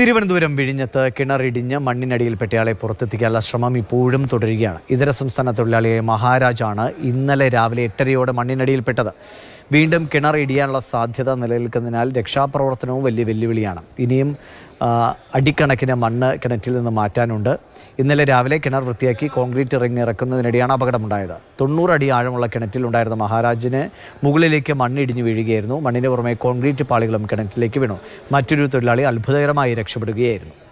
തിരുവനന്തപുരം വിഴിഞ്ഞത്ത് കിണറിടിഞ്ഞ് മണ്ണിനടിയിൽപ്പെട്ടയാളെ പുറത്തെത്തിക്കാനുള്ള ശ്രമം ഇപ്പോഴും തുടരുകയാണ് ഇതര സംസ്ഥാന തൊഴിലാളിയായ മഹാരാജാണ് ഇന്നലെ രാവിലെ എട്ടരയോടെ മണ്ണിനടിയിൽപ്പെട്ടത് വീണ്ടും കിണർ ഇടിയാനുള്ള സാധ്യത നിലനിൽക്കുന്നതിനാൽ രക്ഷാപ്രവർത്തനവും വലിയ വെല്ലുവിളിയാണ് ഇനിയും അടിക്കണക്കിന് മണ്ണ് കിണറ്റിൽ നിന്ന് മാറ്റാനുണ്ട് ഇന്നലെ രാവിലെ കിണർ വൃത്തിയാക്കി കോൺക്രീറ്റ് ഇറങ്ങി ഇറക്കുന്നതിനിടെയാണ് അപകടമുണ്ടായത് തൊണ്ണൂറടി ആഴമുള്ള കിണറ്റിൽ ഉണ്ടായിരുന്ന മഹാരാജിന് മുകളിലേക്ക് മണ്ണിടിഞ്ഞു വീഴുകയായിരുന്നു മണ്ണിന് പുറമെ കോൺക്രീറ്റ് പാളികളും കിണറ്റിലേക്ക് വീണു മറ്റൊരു തൊഴിലാളി അത്ഭുതകരമായി രക്ഷപ്പെടുകയായിരുന്നു